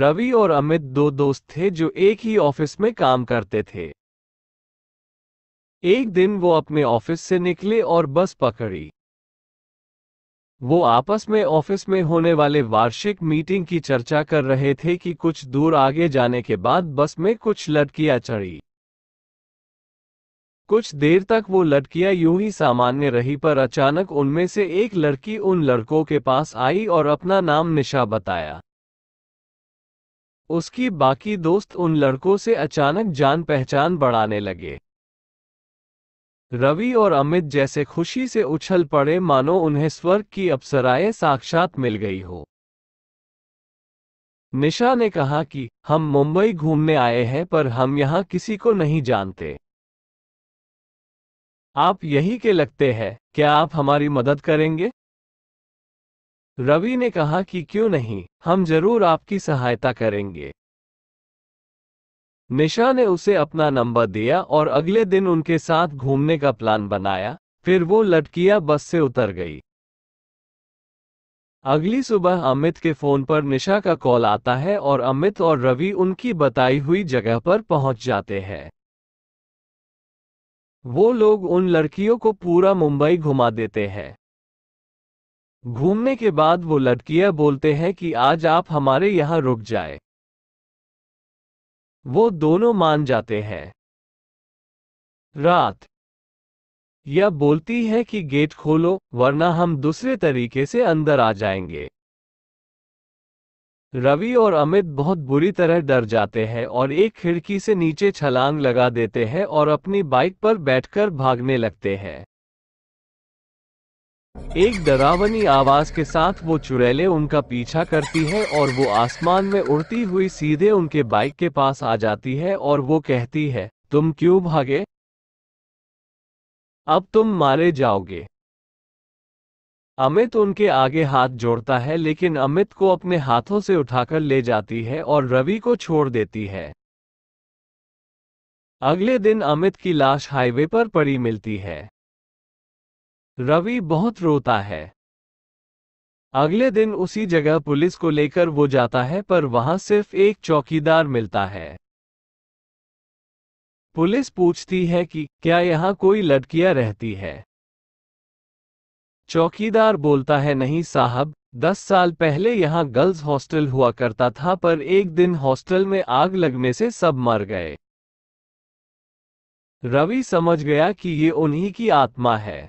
रवि और अमित दो दोस्त थे जो एक ही ऑफिस में काम करते थे एक दिन वो अपने ऑफिस से निकले और बस पकड़ी वो आपस में ऑफिस में होने वाले वार्षिक मीटिंग की चर्चा कर रहे थे कि कुछ दूर आगे जाने के बाद बस में कुछ लड़कियां चढ़ी कुछ देर तक वो लड़कियां यूं ही सामान्य रही पर अचानक उनमें से एक लड़की उन लड़कों के पास आई और अपना नाम निशा बताया उसकी बाकी दोस्त उन लड़कों से अचानक जान पहचान बढ़ाने लगे रवि और अमित जैसे खुशी से उछल पड़े मानो उन्हें स्वर्ग की अप्सराएं साक्षात मिल गई हो निशा ने कहा कि हम मुंबई घूमने आए हैं पर हम यहां किसी को नहीं जानते आप यही के लगते हैं क्या आप हमारी मदद करेंगे रवि ने कहा कि क्यों नहीं हम जरूर आपकी सहायता करेंगे निशा ने उसे अपना नंबर दिया और अगले दिन उनके साथ घूमने का प्लान बनाया फिर वो लटकिया बस से उतर गई अगली सुबह अमित के फोन पर निशा का कॉल आता है और अमित और रवि उनकी बताई हुई जगह पर पहुंच जाते हैं वो लोग उन लड़कियों को पूरा मुंबई घुमा देते हैं घूमने के बाद वो लड़कियां बोलते हैं कि आज आप हमारे यहां रुक जाए वो दोनों मान जाते हैं रात यह बोलती है कि गेट खोलो वरना हम दूसरे तरीके से अंदर आ जाएंगे रवि और अमित बहुत बुरी तरह डर जाते हैं और एक खिड़की से नीचे छलांग लगा देते हैं और अपनी बाइक पर बैठकर भागने लगते हैं एक डरावनी आवाज के साथ वो चुड़ैले उनका पीछा करती है और वो आसमान में उड़ती हुई सीधे उनके बाइक के पास आ जाती है और वो कहती है तुम क्यों भागे अब तुम मारे जाओगे अमित उनके आगे हाथ जोड़ता है लेकिन अमित को अपने हाथों से उठाकर ले जाती है और रवि को छोड़ देती है अगले दिन अमित की लाश हाईवे पर पड़ी मिलती है रवि बहुत रोता है अगले दिन उसी जगह पुलिस को लेकर वो जाता है पर वहां सिर्फ एक चौकीदार मिलता है पुलिस पूछती है कि क्या यहां कोई लड़कियां रहती है चौकीदार बोलता है नहीं साहब दस साल पहले यहां गर्ल्स हॉस्टल हुआ करता था पर एक दिन हॉस्टल में आग लगने से सब मर गए रवि समझ गया कि ये उन्हीं की आत्मा है